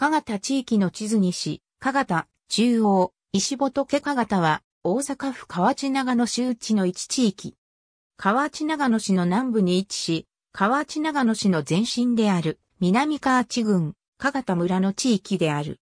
加賀田地域の地図にし、加賀田、中央、石仏加賀田は、大阪府河内長野市内の一地域。河内長野市の南部に位置し、河内長野市の前身である、南河内郡、加賀田村の地域である。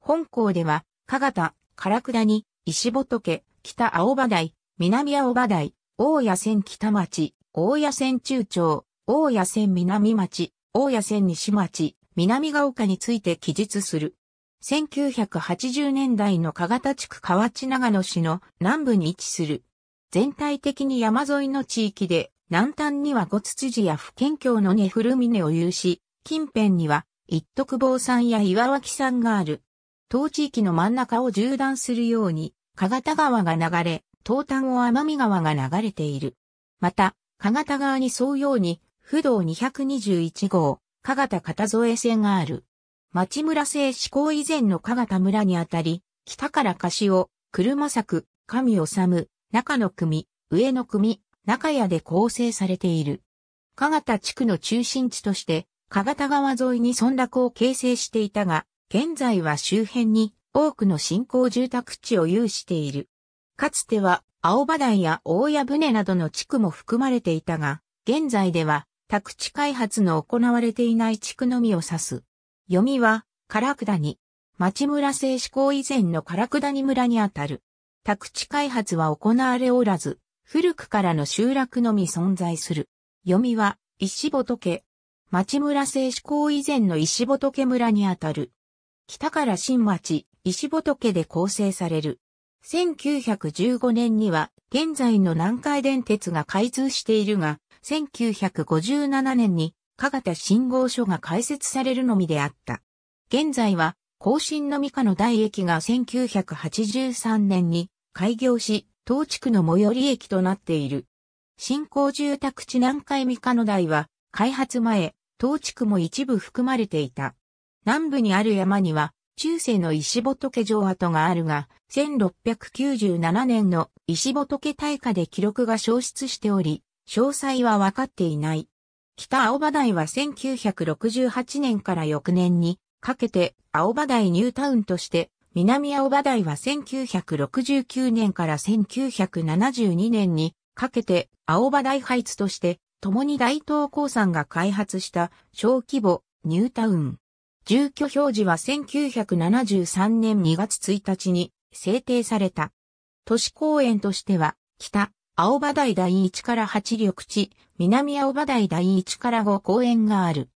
本校では、加賀田、唐倉に、石仏、北青葉台、南青葉台、大谷線北町、大谷線中町、大谷線南町、大谷線西町、南ヶ丘について記述する。1980年代の加賀田地区河内長野市の南部に位置する。全体的に山沿いの地域で、南端には五つ辻や不県境のネフル峰を有し、近辺には一徳坊山や岩脇山がある。当地域の真ん中を縦断するように、加賀田川が流れ、東端を天見川が流れている。また、加賀田川に沿うように、不動221号、加賀田片添線がある。町村製施行以前の加賀田村にあたり、北から柏を、車作、神治、中野組、上野組、中屋で構成されている。加賀田地区の中心地として、加賀田川沿いに村落を形成していたが、現在は周辺に多くの新興住宅地を有している。かつては青葉台や大屋船などの地区も含まれていたが、現在では宅地開発の行われていない地区のみを指す。読みは、唐下に。町村製志向以前の唐下に村にあたる。宅地開発は行われおらず、古くからの集落のみ存在する。読みは、石仏。町村製志向以前の石仏村にあたる。北から新町、石仏で構成される。1915年には、現在の南海電鉄が開通しているが、1957年に加賀田信号所が開設されるのみであった。現在は、更新の三日の大駅が1983年に開業し、当地区の最寄り駅となっている。新興住宅地南海三日の台は、開発前、当地区も一部含まれていた。南部にある山には、中世の石仏城跡があるが、1697年の石仏大火で記録が消失しており、詳細は分かっていない。北青葉台は1968年から翌年にかけて青葉台ニュータウンとして、南青葉台は1969年から1972年にかけて青葉台ハイツとして共に大東高山が開発した小規模ニュータウン。住居表示は1973年2月1日に制定された。都市公園としては北青葉台第一から八緑地、南青葉台第一から五公園がある。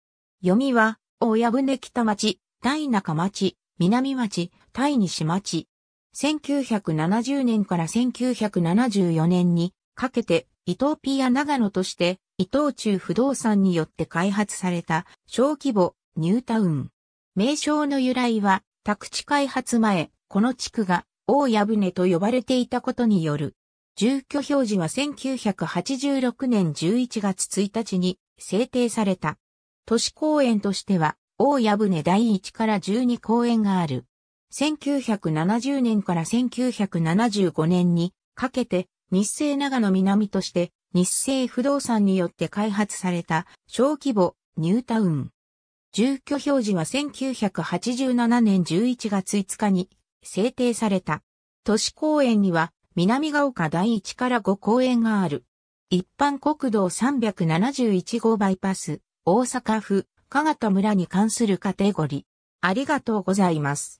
読みは、大矢船北町、大中町、南町、大西町。1970年から1974年にかけて、伊東ピア長野として、伊東中不動産によって開発された小規模ニュータウン。名称の由来は、宅地開発前、この地区が大矢船と呼ばれていたことによる。住居表示は1986年11月1日に制定された。都市公園としては、大矢船第1から12公園がある。1970年から1975年にかけて日清長野南として日清不動産によって開発された小規模ニュータウン。住居表示は1987年11月5日に制定された。都市公園には南ヶ丘第一から5公園がある。一般国道371号バイパス、大阪府、加賀田村に関するカテゴリー。ありがとうございます。